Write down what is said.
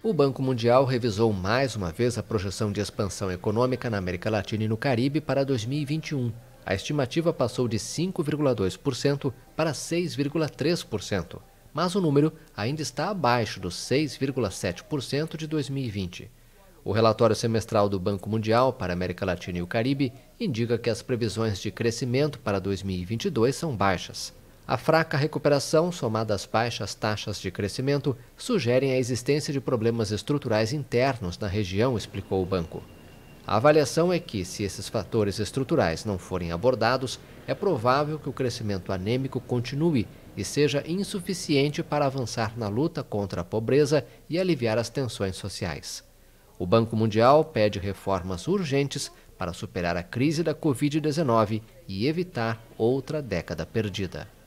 O Banco Mundial revisou mais uma vez a projeção de expansão econômica na América Latina e no Caribe para 2021. A estimativa passou de 5,2% para 6,3%, mas o número ainda está abaixo dos 6,7% de 2020. O relatório semestral do Banco Mundial para a América Latina e o Caribe indica que as previsões de crescimento para 2022 são baixas. A fraca recuperação, somada às baixas taxas de crescimento, sugerem a existência de problemas estruturais internos na região, explicou o banco. A avaliação é que, se esses fatores estruturais não forem abordados, é provável que o crescimento anêmico continue e seja insuficiente para avançar na luta contra a pobreza e aliviar as tensões sociais. O Banco Mundial pede reformas urgentes para superar a crise da Covid-19 e evitar outra década perdida.